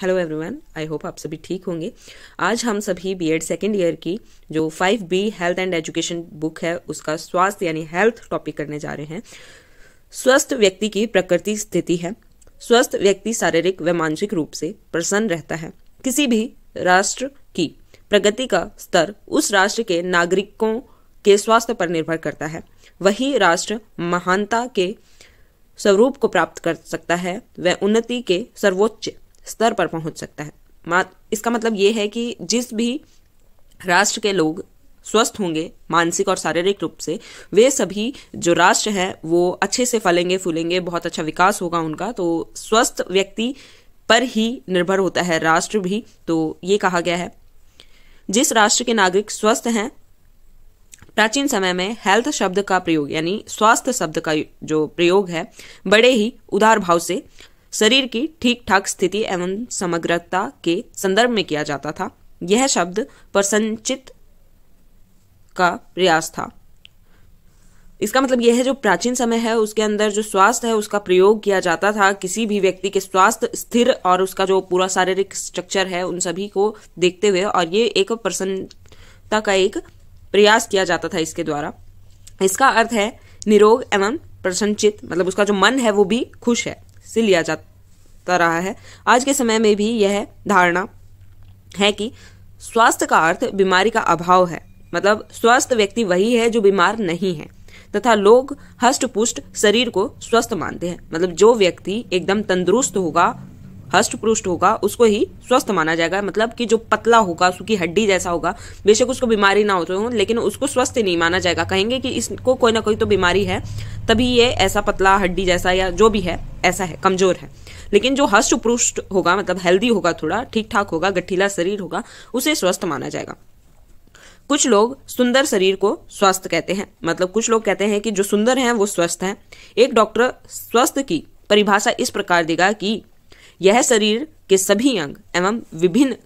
hello everyone I hope आप सभी ठीक होंगे आज हम सभी बीएड सेकेंड ईयर की जो five B health and education book है उसका स्वास्थ्य यानी हेल्थ टॉपिक करने जा रहे हैं स्वस्थ व्यक्ति की प्रकृति स्थिति है स्वस्थ व्यक्ति शारीरिक व मानसिक रूप से प्रसन्न रहता है किसी भी राष्ट्र की प्रगति का स्तर उस राष्ट्र के नागरिकों के स्वास्थ्य पर निर्भर करता है वही राष्ट्र महानता के स्वरूप को प्राप्त कर सकता है वह उन्नति के सर्वोच्च स्तर पर पहुंच सकता है इसका मतलब ये है कि जिस भी राष्ट्र के लोग स्वस्थ होंगे मानसिक और शारीरिक रूप से वे सभी जो राष्ट्र हैं वो अच्छे से फलेंगे फूलेंगे बहुत अच्छा विकास होगा उनका तो स्वस्थ व्यक्ति पर ही निर्भर होता है राष्ट्र भी तो ये कहा गया है जिस राष्ट्र के नागरिक स्वस्थ हैं प्राचीन समय में हेल्थ शब्द का प्रयोग यानी स्वास्थ्य शब्द का जो प्रयोग है बड़े ही उदार भाव से शरीर की ठीक ठाक स्थिति एवं समग्रता के संदर्भ में किया जाता था यह शब्द प्रसंचित का प्रयास था इसका मतलब यह है जो प्राचीन समय है उसके अंदर जो स्वास्थ्य है उसका प्रयोग किया जाता था किसी भी व्यक्ति के स्वास्थ्य स्थिर और उसका जो पूरा शारीरिक स्ट्रक्चर है उन सभी को देखते हुए और ये एक प्रसन्नता का एक प्रयास किया जाता था इसके द्वारा इसका अर्थ है निरोग एवं प्रसन्नचित मतलब उसका जो मन है वो भी खुश है से लिया जाता रहा है आज के समय में भी यह धारणा है कि स्वास्थ्य का अर्थ बीमारी का अभाव है मतलब स्वस्थ व्यक्ति वही है जो बीमार नहीं है तथा लोग हष्ट पुष्ट शरीर को स्वस्थ मानते हैं मतलब जो व्यक्ति एकदम तंदुरुस्त होगा हष्ट पुष्ट होगा उसको ही स्वस्थ माना जाएगा मतलब कि जो पतला होगा उसकी हड्डी जैसा होगा बेशक उसको बीमारी ना होते हो लेकिन उसको स्वस्थ नहीं माना जाएगा कहेंगे कि इसको कोई ना कोई तो बीमारी है तभी ये ऐसा पतला हड्डी जैसा या जो भी है ऐसा है कमजोर है लेकिन जो हष्ट पुरुष होगा मतलब हेल्दी होगा थोड़ा ठीक ठाक होगा गठीला शरीर होगा उसे स्वस्थ माना जाएगा कुछ लोग सुंदर शरीर को स्वस्थ कहते हैं मतलब कुछ लोग कहते हैं कि जो सुंदर हैं वो स्वस्थ हैं एक डॉक्टर स्वस्थ की परिभाषा इस प्रकार देगा कि यह शरीर के सभी अंग एवं विभिन्न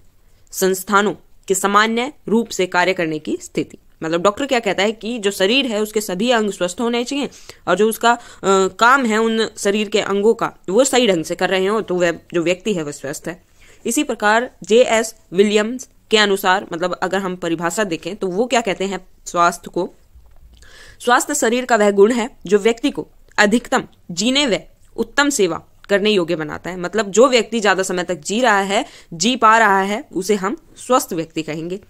संस्थानों के सामान्य रूप से कार्य करने की स्थिति मतलब डॉक्टर क्या कहता है कि जो शरीर है उसके सभी अंग स्वस्थ होने चाहिए और जो उसका आ, काम है उन शरीर के अंगों का वो सही ढंग से कर रहे हो तो वह जो व्यक्ति है वह स्वस्थ है इसी प्रकार जे एस विलियम्स के अनुसार मतलब अगर हम परिभाषा देखें तो वो क्या कहते हैं स्वास्थ्य को स्वास्थ्य शरीर का वह गुण है जो व्यक्ति को अधिकतम जीने व उत्तम सेवा करने योग्य बनाता है मतलब जो व्यक्ति ज्यादा समय तक जी रहा है जी पा रहा है उसे हम स्वस्थ व्यक्ति कहेंगे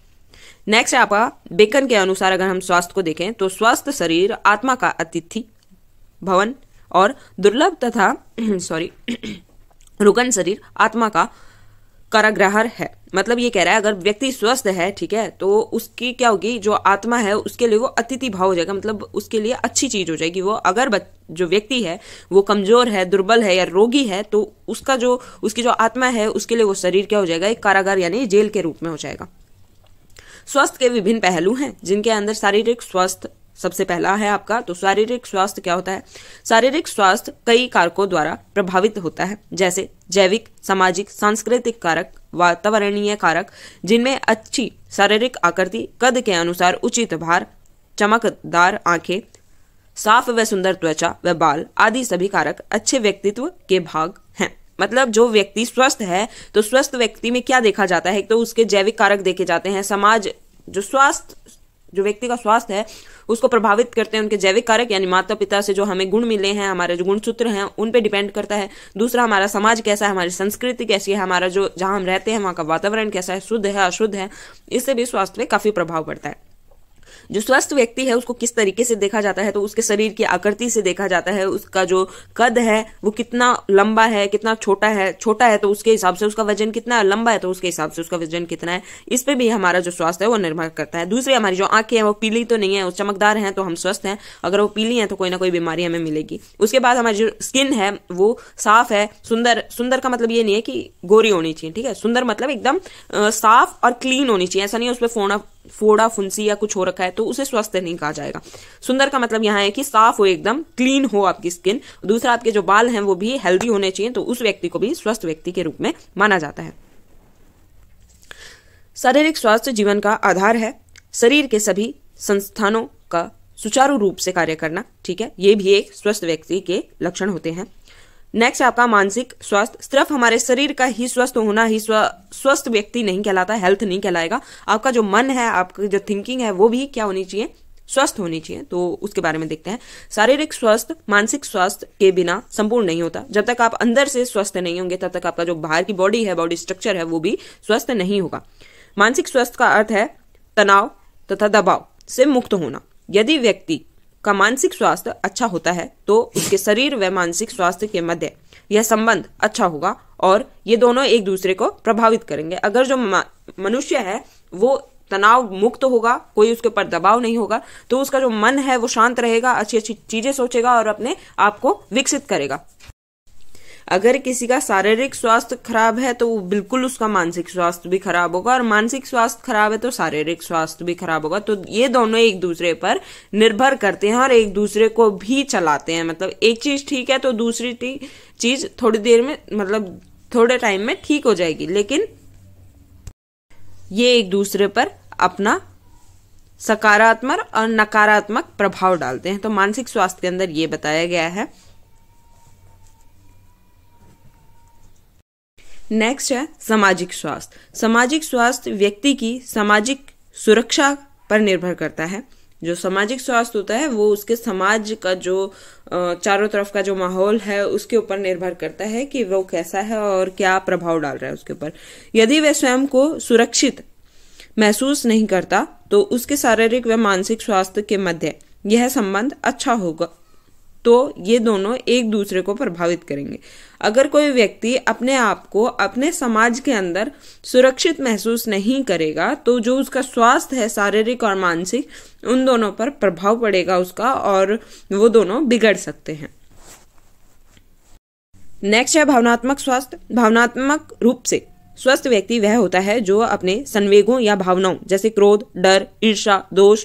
नेक्स्ट है आपका बेकन के अनुसार अगर हम स्वास्थ्य को देखें तो स्वस्थ शरीर आत्मा का अतिथि भवन और दुर्लभ तथा सॉरी रुगन शरीर आत्मा का काराग्रहर है मतलब ये कह रहा है अगर व्यक्ति स्वस्थ है ठीक है तो उसकी क्या होगी जो आत्मा है उसके लिए वो अतिथि भाव हो जाएगा मतलब उसके लिए अच्छी चीज हो जाएगी वो अगर जो व्यक्ति है वो कमजोर है दुर्बल है या रोगी है तो उसका जो उसकी जो आत्मा है उसके लिए वो शरीर क्या हो जाएगा एक कारागार यानी जेल के रूप में हो जाएगा स्वास्थ्य के विभिन्न पहलू हैं जिनके अंदर शारीरिक स्वास्थ्य सबसे पहला है आपका तो शारीरिक स्वास्थ्य क्या होता है शारीरिक स्वास्थ्य कई कारकों द्वारा प्रभावित होता है जैसे जैविक सामाजिक सांस्कृतिक कारक वातावरणीय कारक जिनमें अच्छी शारीरिक आकृति कद के अनुसार उचित भार चमकदार आंखें साफ व सुंदर त्वचा व बाल आदि सभी कारक अच्छे व्यक्तित्व के भाग हैं मतलब जो व्यक्ति स्वस्थ है तो स्वस्थ व्यक्ति में क्या देखा जाता है तो उसके जैविक कारक देखे जाते हैं समाज जो स्वास्थ्य जो व्यक्ति का स्वास्थ्य है उसको प्रभावित करते हैं उनके जैविक कारक यानी माता पिता से जो हमें गुण मिले हैं हमारे जो गुणसूत्र हैं उन पे डिपेंड करता है दूसरा हमारा समाज कैसा है हमारी संस्कृति कैसी है हमारा जो जहाँ हम रहते हैं वहाँ का वातावरण कैसा है शुद्ध है अशुद्ध है इससे भी स्वास्थ्य पे काफी प्रभाव पड़ता है जो स्वस्थ व्यक्ति है उसको किस तरीके से देखा जाता है तो उसके शरीर की आकृति से देखा जाता है उसका जो कद है वो कितना लंबा है कितना छोटा है छोटा है तो उसके हिसाब से उसका वजन कितना है लंबा है तो उसके हिसाब से उसका वजन कितना है इस पर भी हमारा जो स्वास्थ्य है वो निर्भर करता है दूसरी हमारी जो आंखें हैं वो पीली तो नहीं है वो चमकदार है तो हम स्वस्थ हैं अगर वो पीली है तो कोई ना कोई बीमारी हमें मिलेगी उसके बाद हमारी जो स्किन है वो साफ है सुंदर सुंदर का मतलब ये नहीं है कि गोरी होनी चाहिए ठीक है सुंदर मतलब एकदम साफ और क्लीन होनी चाहिए ऐसा नहीं है उस पर फोड़ा फोड़ा फुंसी या कुछ हो रखा है तो उसे स्वस्थ नहीं कहा जाएगा सुंदर का मतलब यहाँ है कि साफ हो एकदम क्लीन हो आपकी स्किन दूसरा आपके जो बाल हैं वो भी हेल्दी होने चाहिए तो उस व्यक्ति को भी स्वस्थ व्यक्ति के रूप में माना जाता है शारीरिक स्वास्थ्य जीवन का आधार है शरीर के सभी संस्थानों का सुचारू रूप से कार्य करना ठीक है ये भी एक स्वस्थ व्यक्ति के लक्षण होते हैं नेक्स्ट आपका मानसिक स्वास्थ्य सिर्फ हमारे शरीर का ही स्वस्थ होना ही स्वस्थ व्यक्ति नहीं कहलाता हेल्थ नहीं कहलाएगा आपका जो मन है आपकी जो थिंकिंग है वो भी क्या होनी चाहिए स्वस्थ होनी चाहिए तो उसके बारे में देखते हैं शारीरिक स्वास्थ्य मानसिक स्वास्थ्य के बिना संपूर्ण नहीं होता जब तक आप अंदर से स्वस्थ नहीं होंगे तब तक आपका जो बाहर की बॉडी है बॉडी स्ट्रक्चर है वो भी स्वस्थ नहीं होगा मानसिक स्वास्थ्य का अर्थ है तनाव तथा दबाव से मुक्त होना यदि व्यक्ति का मानसिक स्वास्थ्य अच्छा होता है तो उसके शरीर व मानसिक स्वास्थ्य के मध्य यह संबंध अच्छा होगा और ये दोनों एक दूसरे को प्रभावित करेंगे अगर जो मनुष्य है वो तनाव मुक्त होगा कोई उसके ऊपर दबाव नहीं होगा तो उसका जो मन है वो शांत रहेगा अच्छी अच्छी चीजें सोचेगा और अपने आप को विकसित करेगा अगर किसी का शारीरिक स्वास्थ्य खराब है तो बिल्कुल उसका मानसिक स्वास्थ्य भी खराब होगा और मानसिक स्वास्थ्य खराब है तो शारीरिक स्वास्थ्य भी खराब होगा तो ये दोनों एक दूसरे पर निर्भर करते हैं और एक दूसरे को भी चलाते हैं मतलब एक चीज ठीक है तो दूसरी चीज थोड़ी देर में मतलब थोड़े टाइम में ठीक हो जाएगी लेकिन ये एक दूसरे पर अपना सकारात्मक और नकारात्मक प्रभाव डालते हैं तो मानसिक स्वास्थ्य के अंदर ये बताया गया है नेक्स्ट है सामाजिक स्वास्थ्य सामाजिक स्वास्थ्य व्यक्ति की सामाजिक सुरक्षा पर निर्भर करता है जो सामाजिक स्वास्थ्य होता है वो उसके समाज का जो चारों तरफ का जो माहौल है उसके ऊपर निर्भर करता है कि वो कैसा है और क्या प्रभाव डाल रहा है उसके ऊपर यदि वह स्वयं को सुरक्षित महसूस नहीं करता तो उसके शारीरिक व मानसिक स्वास्थ्य के मध्य यह संबंध अच्छा होगा तो ये दोनों एक दूसरे को प्रभावित करेंगे अगर कोई व्यक्ति अपने आप को अपने समाज के अंदर सुरक्षित महसूस नहीं करेगा तो जो उसका स्वास्थ्य है शारीरिक और मानसिक उन दोनों पर प्रभाव पड़ेगा उसका और वो दोनों बिगड़ सकते हैं नेक्स्ट है भावनात्मक स्वास्थ्य भावनात्मक रूप से स्वस्थ व्यक्ति वह होता है जो अपने संवेगों या भावनाओं जैसे क्रोध डर ईर्षा दोष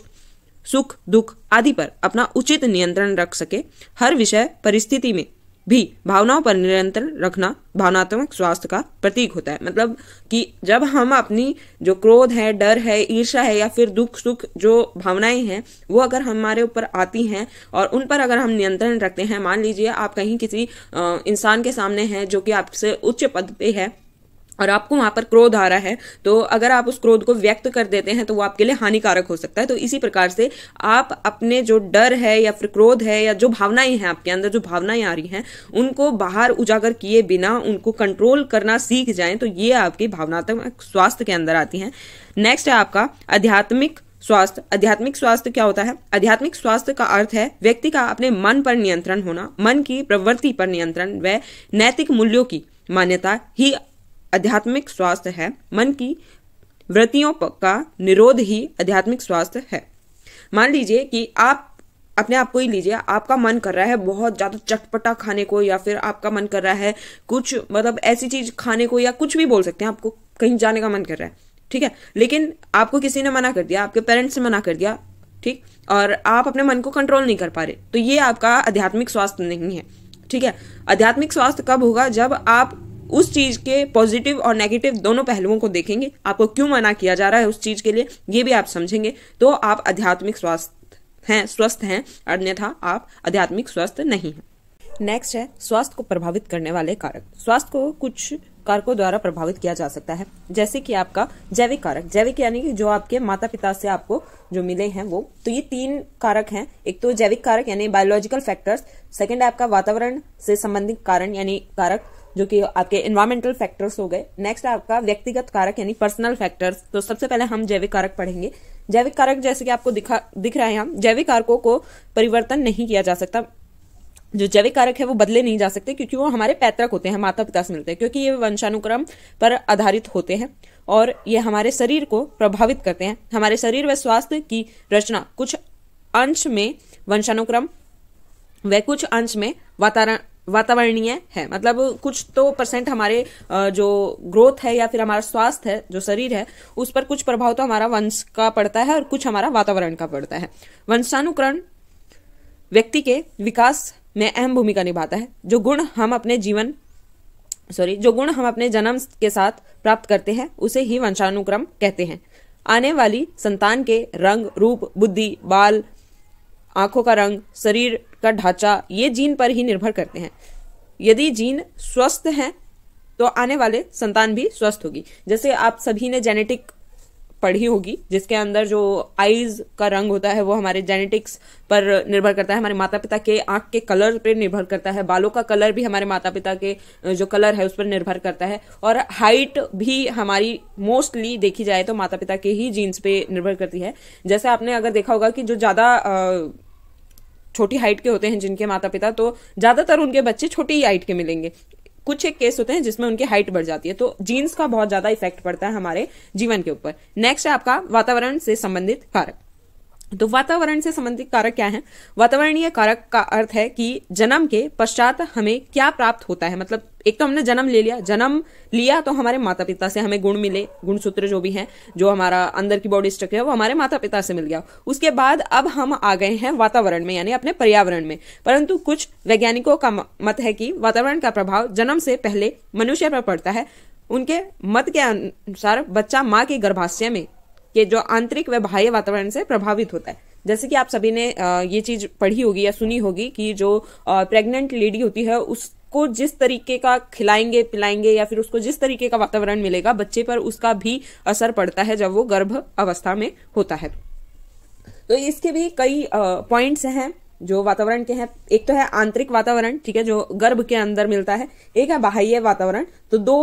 सुख दुख आदि पर अपना उचित नियंत्रण रख सके हर विषय परिस्थिति में भी भावनाओं पर नियंत्रण रखना भावनात्मक स्वास्थ्य का प्रतीक होता है मतलब कि जब हम अपनी जो क्रोध है डर है ईर्षा है या फिर दुख सुख जो भावनाएं हैं वो अगर हमारे ऊपर आती हैं और उन पर अगर हम नियंत्रण रखते हैं मान लीजिए आप कहीं किसी इंसान के सामने हैं जो कि आपसे उच्च पद पे है और आपको वहाँ पर क्रोध आ रहा है तो अगर आप उस क्रोध को व्यक्त कर देते हैं तो वो आपके लिए हानिकारक हो सकता है तो इसी प्रकार से आप अपने जो डर है या फिर क्रोध है या जो भावनाएं हैं आपके अंदर जो भावनाएं आ रही हैं उनको बाहर उजागर किए बिना उनको कंट्रोल करना सीख जाए तो ये आपके भावनात्मक स्वास्थ्य के अंदर आती हैं नेक्स्ट है आपका आध्यात्मिक स्वास्थ्य आध्यात्मिक स्वास्थ्य क्या होता है आध्यात्मिक स्वास्थ्य का अर्थ है व्यक्ति का अपने मन पर नियंत्रण होना मन की प्रवृत्ति पर नियंत्रण व नैतिक मूल्यों की मान्यता ही आध्यात्मिक स्वास्थ्य है मन की वृत्तियों का निरोध ही आध्यात्मिक स्वास्थ्य है मान लीजिए कि आप अपने आप को ही लीजिए आपका मन कर रहा है बहुत ज़्यादा चटपटा खाने को या फिर आपका मन कर रहा है कुछ मतलब ऐसी चीज़ खाने को या कुछ भी बोल सकते हैं आपको कहीं जाने का मन कर रहा है ठीक है लेकिन आपको किसी ने मना कर दिया आपके पेरेंट्स ने मना कर दिया ठीक और आप अपने मन को कंट्रोल नहीं कर पा रहे तो ये आपका आध्यात्मिक स्वास्थ्य नहीं है ठीक है आध्यात्मिक स्वास्थ्य कब होगा जब आप उस चीज के पॉजिटिव और नेगेटिव दोनों पहलुओं को देखेंगे आपको क्यों मना किया जा रहा है उस चीज के लिए ये भी आप समझेंगे तो आप आध्यात्मिक स्वास्थ्य हैं स्वस्थ हैं अन्यथा आप आध्यात्मिक स्वस्थ नहीं हैं नेक्स्ट है स्वास्थ्य को प्रभावित करने वाले कारक स्वास्थ्य को कुछ कारकों द्वारा प्रभावित किया जा सकता है जैसे कि आपका जैविक कारक जैविक यानी कि जो आपके माता पिता से आपको जो मिले हैं वो तो ये तीन कारक हैं एक तो जैविक कारक यानी बायोलॉजिकल फैक्टर्स सेकंड आपका वातावरण से संबंधित कारण यानी कारक जो कि आपके इन्वायरमेंटल फैक्टर्स हो गए नेक्स्ट आपका व्यक्तिगत कारक यानी पर्सनल फैक्टर्स तो सबसे पहले हम जैविक कारक पढ़ेंगे जैविक कारक जैसे कि आपको दिखा दिख रहा है हम जैविक कारकों को परिवर्तन नहीं किया जा सकता जो जैविक कारक है वो बदले नहीं जा सकते क्योंकि वो हमारे पैतृक होते हैं माता पिता से मिलते हैं क्योंकि ये वंशानुक्रम पर आधारित होते हैं और ये हमारे शरीर को प्रभावित करते हैं हमारे शरीर व स्वास्थ्य की रचना कुछ अंश में वंशानुक्रम व कुछ अंश में वातावरण वातावरणीय है मतलब कुछ तो परसेंट हमारे जो ग्रोथ है या फिर हमारा स्वास्थ्य है जो शरीर है उस पर कुछ प्रभाव तो हमारा वंश का पड़ता है और कुछ हमारा वातावरण का पड़ता है वंशानुकरण व्यक्ति के विकास में अहम भूमिका निभाता है जो गुण हम अपने जीवन सॉरी जो गुण हम अपने जन्म के साथ प्राप्त करते हैं उसे ही वंशानुक्रम कहते हैं आने वाली संतान के रंग रूप बुद्धि बाल आंखों का रंग शरीर का ढांचा ये जीन पर ही निर्भर करते हैं यदि जीन स्वस्थ हैं तो आने वाले संतान भी स्वस्थ होगी जैसे आप सभी ने जेनेटिक पढ़ी होगी जिसके अंदर जो आईज का रंग होता है वो हमारे जेनेटिक्स पर निर्भर करता है हमारे माता पिता के आंख के कलर पर निर्भर करता है बालों का कलर भी हमारे माता पिता के जो कलर है उस पर निर्भर करता है और हाइट भी हमारी मोस्टली देखी जाए तो माता पिता के ही जीन्स पे निर्भर करती है जैसे आपने अगर देखा होगा कि जो ज़्यादा छोटी हाइट के होते हैं जिनके माता पिता तो ज़्यादातर उनके बच्चे छोटी ही हाइट के मिलेंगे कुछ एक केस होते हैं जिसमें उनकी हाइट बढ़ जाती है तो जीन्स का बहुत ज़्यादा इफेक्ट पड़ता है हमारे जीवन के ऊपर नेक्स्ट है आपका वातावरण से संबंधित कारक तो वातावरण से संबंधित कारक क्या है वातावरणीय कारक का अर्थ है कि जन्म के पश्चात हमें क्या प्राप्त होता है मतलब एक तो हमने जन्म ले लिया जन्म लिया तो हमारे माता पिता से हमें गुण मिले गुण सूत्र जो भी हैं जो हमारा अंदर की बॉडी स्ट्रक्चर है वो हमारे माता पिता से मिल गया उसके बाद अब हम आ गए हैं वातावरण में यानी अपने पर्यावरण में परंतु कुछ वैज्ञानिकों का मत है कि वातावरण का प्रभाव जन्म से पहले मनुष्य पर पड़ता है उनके मत के अनुसार बच्चा माँ के गर्भाशय में कि जो आंतरिक व बाह्य वातावरण से प्रभावित होता है जैसे कि आप सभी ने ये चीज पढ़ी होगी या सुनी होगी कि जो प्रेग्नेंट लेडी होती है उस को जिस तरीके का खिलाएंगे पिलाएंगे या फिर उसको जिस तरीके का वातावरण मिलेगा बच्चे पर उसका भी असर पड़ता है जब वो गर्भ अवस्था में होता है तो इसके भी कई पॉइंट्स हैं जो वातावरण के हैं एक तो है आंतरिक वातावरण ठीक है जो गर्भ के अंदर मिलता है एक है बाह्य वातावरण तो दो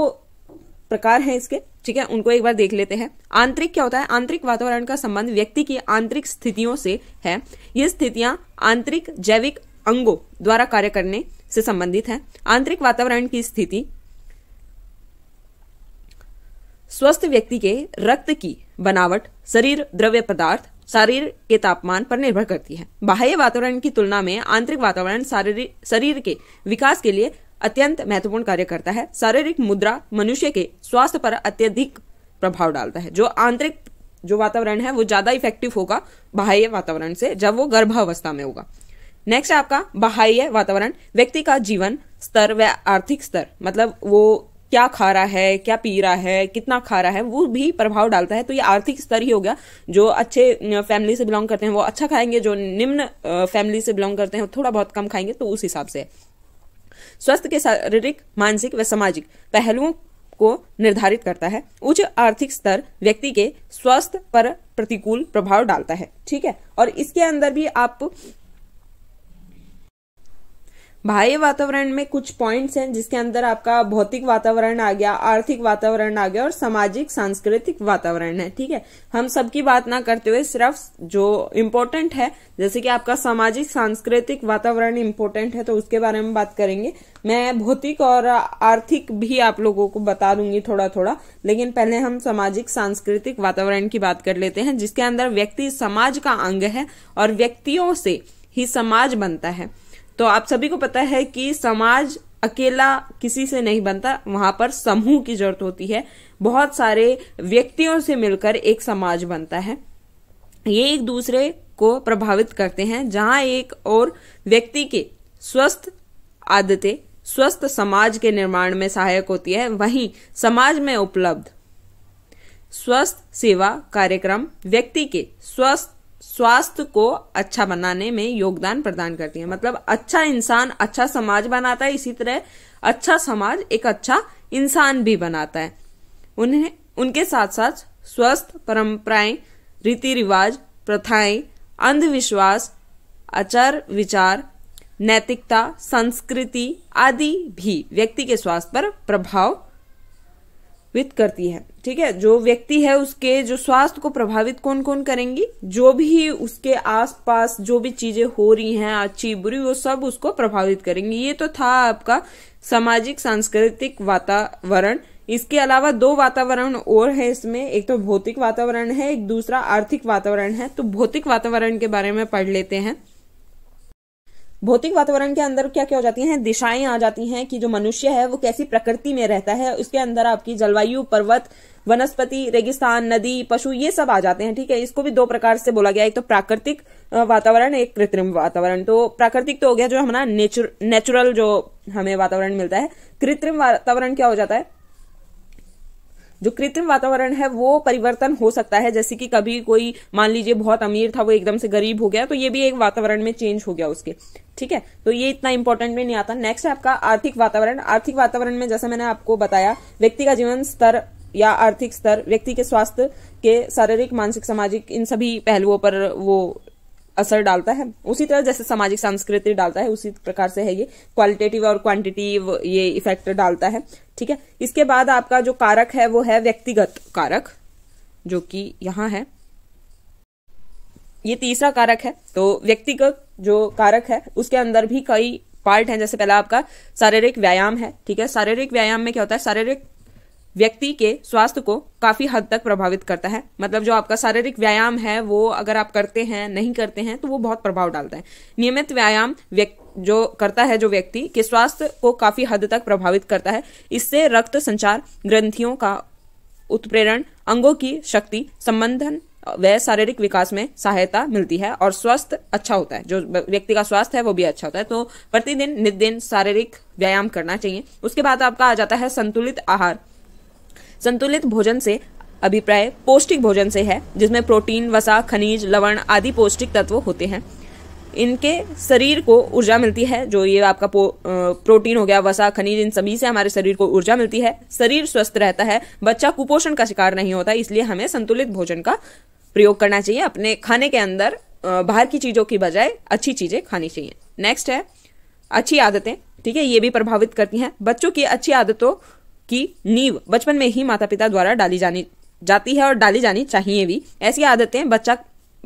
प्रकार हैं इसके ठीक है उनको एक बार देख लेते हैं आंतरिक क्या होता है आंतरिक वातावरण का संबंध व्यक्ति की आंतरिक स्थितियों से है ये स्थितियां आंतरिक जैविक अंगों द्वारा कार्य करने से संबंधित है आंतरिक वातावरण की स्थिति स्वस्थ व्यक्ति के रक्त की बनावट शरीर द्रव्य पदार्थ शरीर के तापमान पर निर्भर करती है बाह्य वातावरण की तुलना में आंतरिक वातावरण शरीर के विकास के लिए अत्यंत महत्वपूर्ण कार्य करता है शारीरिक मुद्रा मनुष्य के स्वास्थ्य पर अत्यधिक प्रभाव डालता है जो आंतरिक जो वातावरण है वो ज्यादा इफेक्टिव होगा बाह्य वातावरण से जब वो गर्भावस्था में होगा नेक्स्ट आपका बाह्य वातावरण व्यक्ति का जीवन स्तर व आर्थिक स्तर मतलब वो क्या खा रहा है क्या पी रहा है कितना खा रहा है वो भी प्रभाव डालता है तो ये आर्थिक स्तर ही हो गया जो अच्छे फैमिली से बिलोंग करते हैं वो अच्छा खाएंगे जो निम्न फैमिली से बिलोंग करते हैं थोड़ा बहुत कम खाएंगे तो उस हिसाब से स्वास्थ्य के शारीरिक मानसिक व सामाजिक पहलुओं को निर्धारित करता है उच्च आर्थिक स्तर व्यक्ति के स्वास्थ्य पर प्रतिकूल प्रभाव डालता है ठीक है और इसके अंदर भी आप बाह्य वातावरण में कुछ पॉइंट्स हैं जिसके अंदर आपका भौतिक वातावरण आ गया आर्थिक वातावरण आ गया और सामाजिक सांस्कृतिक वातावरण है ठीक है हम सबकी बात ना करते हुए सिर्फ जो इम्पोर्टेंट है जैसे कि आपका सामाजिक सांस्कृतिक वातावरण इम्पोर्टेंट है तो उसके बारे में बात करेंगे मैं भौतिक और आर्थिक भी आप लोगों को बता दूंगी थोड़ा थोड़ा लेकिन पहले हम सामाजिक सांस्कृतिक वातावरण की बात कर लेते हैं जिसके अंदर व्यक्ति समाज का अंग है और व्यक्तियों से ही समाज बनता है तो आप सभी को पता है कि समाज अकेला किसी से नहीं बनता वहां पर समूह की जरूरत होती है बहुत सारे व्यक्तियों से मिलकर एक समाज बनता है ये एक दूसरे को प्रभावित करते हैं जहां एक और व्यक्ति के स्वस्थ आदतें स्वस्थ समाज के निर्माण में सहायक होती है वहीं समाज में उपलब्ध स्वस्थ सेवा कार्यक्रम व्यक्ति के स्वस्थ स्वास्थ्य को अच्छा बनाने में योगदान प्रदान करती है मतलब अच्छा इंसान अच्छा समाज बनाता है इसी तरह अच्छा समाज एक अच्छा इंसान भी बनाता है उन्हें उनके साथ साथ स्वस्थ परंपराएं रीति रिवाज प्रथाएं अंधविश्वास आचार विचार नैतिकता संस्कृति आदि भी व्यक्ति के स्वास्थ्य पर प्रभाव वित करती है ठीक है जो व्यक्ति है उसके जो स्वास्थ्य को प्रभावित कौन कौन करेंगी जो भी उसके आसपास जो भी चीजें हो रही हैं अच्छी बुरी वो सब उसको प्रभावित करेंगी ये तो था आपका सामाजिक सांस्कृतिक वातावरण इसके अलावा दो वातावरण और है इसमें एक तो भौतिक वातावरण है एक दूसरा आर्थिक वातावरण है तो भौतिक वातावरण के बारे में पढ़ लेते हैं भौतिक वातावरण के अंदर क्या क्या हो जाती हैं दिशाएं आ जाती हैं कि जो मनुष्य है वो कैसी प्रकृति में रहता है उसके अंदर आपकी जलवायु पर्वत वनस्पति रेगिस्तान नदी पशु ये सब आ जाते हैं ठीक है इसको भी दो प्रकार से बोला गया एक तो प्राकृतिक वातावरण एक कृत्रिम वातावरण तो प्राकृतिक तो हो गया जो हमारा नेचुर, नेचुरल जो हमें वातावरण मिलता है कृत्रिम वातावरण क्या हो जाता है जो कृत्रिम वातावरण है वो परिवर्तन हो सकता है जैसे कि कभी कोई मान लीजिए बहुत अमीर था वो एकदम से गरीब हो गया तो ये भी एक वातावरण में चेंज हो गया उसके ठीक है तो ये इतना इंपॉर्टेंट भी नहीं आता नेक्स्ट है आपका आर्थिक वातावरण आर्थिक वातावरण में जैसा मैंने आपको बताया व्यक्ति का जीवन स्तर या आर्थिक स्तर व्यक्ति के स्वास्थ्य के शारीरिक मानसिक सामाजिक इन सभी पहलुओं पर वो असर डालता है उसी तरह जैसे सामाजिक संस्कृति डालता है उसी प्रकार से है ये क्वालिटेटिव और क्वांटिटिव ये इफेक्ट डालता है ठीक है इसके बाद आपका जो कारक है वो है व्यक्तिगत कारक जो कि यहाँ है ये तीसरा कारक है तो व्यक्तिगत जो कारक है उसके अंदर भी कई पार्ट है जैसे पहला आपका शारीरिक व्यायाम है ठीक है शारीरिक व्यायाम में क्या होता है शारीरिक व्यक्ति के स्वास्थ्य को काफी हद तक प्रभावित करता है मतलब जो आपका शारीरिक व्यायाम है वो अगर आप करते हैं नहीं करते हैं तो वो बहुत प्रभाव डालता है नियमित व्यायाम व्यक्ति जो करता है जो व्यक्ति के स्वास्थ्य को काफी हद तक प्रभावित करता है इससे रक्त संचार ग्रंथियों का उत्प्रेरण अंगों की शक्ति संबंधन व शारीरिक विकास में सहायता मिलती है और स्वास्थ्य अच्छा होता है जो व्यक्ति का स्वास्थ्य है वो भी अच्छा होता है तो प्रतिदिन नित दिन शारीरिक व्यायाम करना चाहिए उसके बाद आपका आ जाता है संतुलित आहार संतुलित भोजन से अभिप्राय पौष्टिक भोजन से है जिसमें प्रोटीन वसा खनिज लवण आदि पौष्टिक तत्व होते हैं इनके शरीर को ऊर्जा मिलती है जो ये आपका प्रोटीन हो गया वसा खनिज इन सभी से हमारे शरीर को ऊर्जा मिलती है शरीर स्वस्थ रहता है बच्चा कुपोषण का शिकार नहीं होता इसलिए हमें संतुलित भोजन का प्रयोग करना चाहिए अपने खाने के अंदर बाहर की चीज़ों की बजाय अच्छी चीज़ें खानी चाहिए नेक्स्ट है अच्छी आदतें ठीक है ये भी प्रभावित करती हैं बच्चों की अच्छी आदतों की नींव बचपन में ही माता पिता द्वारा डाली जानी जाती है और डाली जानी चाहिए भी ऐसी आदतें बच्चा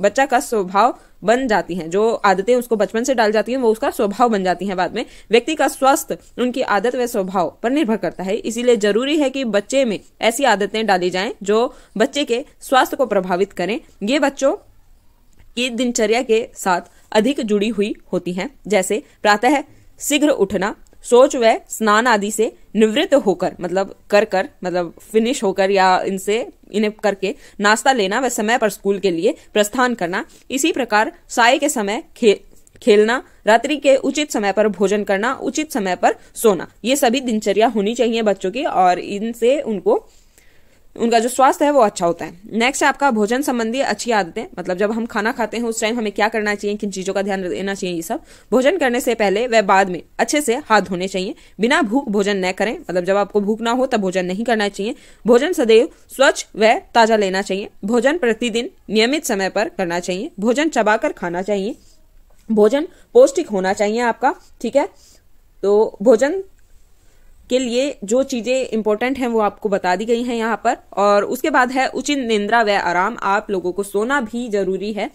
बच्चा का स्वभाव बन जाती हैं जो आदतें उसको बचपन से डाल जाती हैं वो उसका स्वभाव बन जाती हैं बाद में व्यक्ति का स्वास्थ्य उनकी आदत व स्वभाव पर निर्भर करता है इसीलिए जरूरी है कि बच्चे में ऐसी आदतें डाली जाएं जो बच्चे के स्वास्थ्य को प्रभावित करें ये बच्चों की दिनचर्या के साथ अधिक जुड़ी हुई होती हैं जैसे प्रातः शीघ्र उठना सोच व स्नान आदि से निवृत्त होकर मतलब कर कर मतलब फिनिश होकर या इनसे इन्हें करके नाश्ता लेना व समय पर स्कूल के लिए प्रस्थान करना इसी प्रकार साय के समय खे, खेलना रात्रि के उचित समय पर भोजन करना उचित समय पर सोना ये सभी दिनचर्या होनी चाहिए बच्चों की और इनसे उनको उनका जो स्वास्थ्य है वो अच्छा होता है नेक्स्ट है आपका भोजन संबंधी अच्छी आदतें मतलब जब हम खाना खाते हैं उस टाइम हमें क्या करना चाहिए किन चीज़ों का ध्यान देना चाहिए ये सब भोजन करने से पहले व बाद में अच्छे से हाथ धोने चाहिए बिना भूख भोजन न करें मतलब जब आपको भूख ना हो तब भोजन नहीं करना चाहिए भोजन सदैव स्वच्छ व ताज़ा लेना चाहिए भोजन प्रतिदिन नियमित समय पर करना चाहिए भोजन चबा खाना चाहिए भोजन पौष्टिक होना चाहिए आपका ठीक है तो भोजन के लिए जो चीजें इंपॉर्टेंट हैं वो आपको बता दी गई हैं यहाँ पर और उसके बाद है उचित निंद्रा व आराम आप लोगों को सोना भी जरूरी है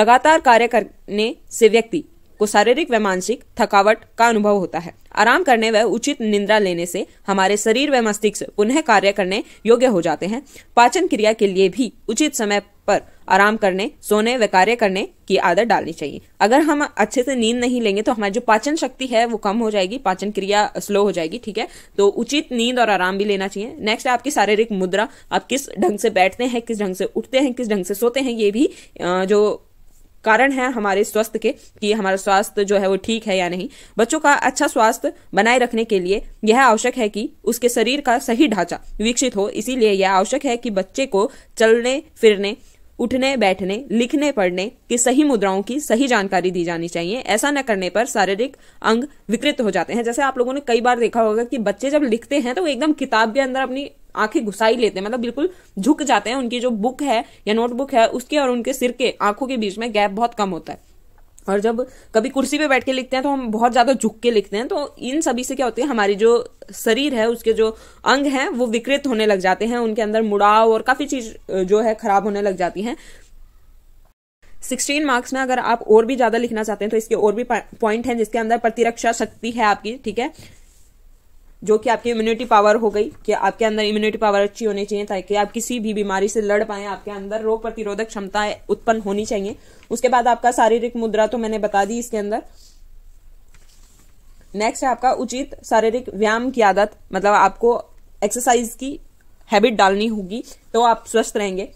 लगातार कार्य करने से व्यक्ति को शारीरिक व मानसिक थकावट का अनुभव होता है आराम करने व उचित निंद्रा लेने से हमारे शरीर व मस्तिष्क पुनः कार्य करने योग्य हो जाते हैं पाचन क्रिया के लिए भी उचित समय पर आराम करने सोने व कार्य करने की आदत डालनी चाहिए अगर हम अच्छे से नींद नहीं लेंगे तो हमारी जो पाचन शक्ति है वो कम हो जाएगी पाचन क्रिया स्लो हो जाएगी ठीक है तो उचित नींद और आराम भी लेना चाहिए नेक्स्ट है आपकी शारीरिक मुद्रा आप किस ढंग से बैठते हैं किस ढंग से उठते हैं किस ढंग से सोते हैं ये भी जो कारण है हमारे स्वास्थ्य के कि हमारा स्वास्थ्य जो है वो ठीक है या नहीं बच्चों का अच्छा स्वास्थ्य बनाए रखने के लिए यह आवश्यक है कि उसके शरीर का सही ढांचा विकसित हो इसीलिए यह आवश्यक है कि बच्चे को चलने फिरने उठने बैठने लिखने पढ़ने की सही मुद्राओं की सही जानकारी दी जानी चाहिए ऐसा न करने पर शारीरिक अंग विकृत हो जाते हैं जैसे आप लोगों ने कई बार देखा होगा कि बच्चे जब लिखते हैं तो वो एकदम किताब के अंदर अपनी आंखें घुसाई लेते हैं मतलब बिल्कुल झुक जाते हैं उनकी जो बुक है या नोटबुक है उसके और उनके सिर के आंखों के बीच में गैप बहुत कम होता है और जब कभी कुर्सी पे बैठ के लिखते हैं तो हम बहुत ज्यादा झुक के लिखते हैं तो इन सभी से क्या होती है हमारी जो शरीर है उसके जो अंग हैं वो विकृत होने लग जाते हैं उनके अंदर मुड़ाव और काफी चीज जो है खराब होने लग जाती है सिक्सटीन मार्क्स में अगर आप और भी ज्यादा लिखना चाहते हैं तो इसके और भी पॉइंट हैं जिसके अंदर प्रतिरक्षा शक्ति है आपकी ठीक है जो कि आपकी इम्यूनिटी पावर हो गई कि आपके अंदर इम्यूनिटी पावर अच्छी होनी चाहिए ताकि आप किसी भी बीमारी से लड़ पाए आपके अंदर रोग प्रतिरोधक क्षमता उत्पन्न होनी चाहिए उसके बाद आपका शारीरिक मुद्रा तो मैंने बता दी इसके अंदर नेक्स्ट है आपका उचित शारीरिक व्यायाम की आदत मतलब आपको एक्सरसाइज की हैबिट डालनी होगी तो आप स्वस्थ रहेंगे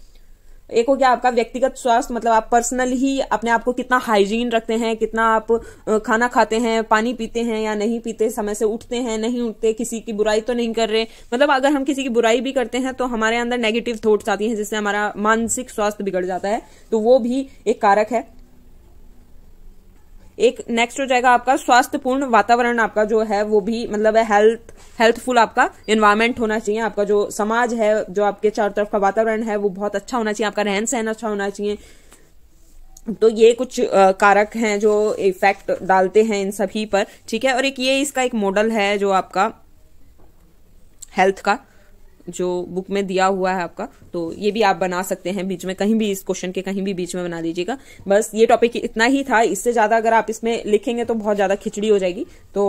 एक हो गया आपका व्यक्तिगत स्वास्थ्य मतलब आप पर्सनल ही अपने आप को कितना हाइजीन रखते हैं कितना आप खाना खाते हैं पानी पीते हैं या नहीं पीते समय से उठते हैं नहीं उठते किसी की बुराई तो नहीं कर रहे मतलब अगर हम किसी की बुराई भी करते हैं तो हमारे अंदर नेगेटिव थॉट्स आती हैं जिससे हमारा मानसिक स्वास्थ्य बिगड़ जाता है तो वो भी एक कारक है एक नेक्स्ट हो जाएगा आपका स्वास्थ्यपूर्ण वातावरण आपका जो है वो भी मतलब हेल्थ हेल्थफुल आपका इन्वायरमेंट होना चाहिए आपका जो समाज है जो आपके चारों तरफ का वातावरण है वो बहुत अच्छा होना चाहिए आपका रहन सहन अच्छा होना चाहिए तो ये कुछ आ, कारक हैं जो इफेक्ट डालते हैं इन सभी पर ठीक है और एक ये इसका एक मॉडल है जो आपका हेल्थ का जो बुक में दिया हुआ है आपका तो ये भी आप बना सकते हैं बीच में कहीं भी इस क्वेश्चन के कहीं भी बीच में बना दीजिएगा बस ये टॉपिक इतना ही था इससे ज्यादा अगर आप इसमें लिखेंगे तो बहुत ज्यादा खिचड़ी हो जाएगी तो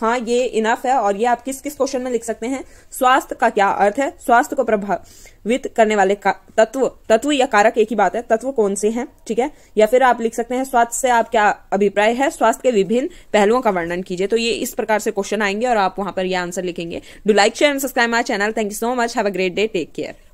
हाँ ये इनफ है और ये आप किस किस क्वेश्चन में लिख सकते हैं स्वास्थ्य का क्या अर्थ है स्वास्थ्य को प्रभावित करने वाले तत्व तत्व या कारक एक ही बात है तत्व कौन से हैं ठीक है या फिर आप लिख सकते हैं स्वास्थ्य से आप क्या अभिप्राय है स्वास्थ्य के विभिन्न पहलुओं का वर्णन कीजिए तो ये इस प्रकार से क्वेश्चन आएंगे और आप वहां पर यह आंसर लिखेंगे do like share and subscribe my channel thank you so much have a great day take care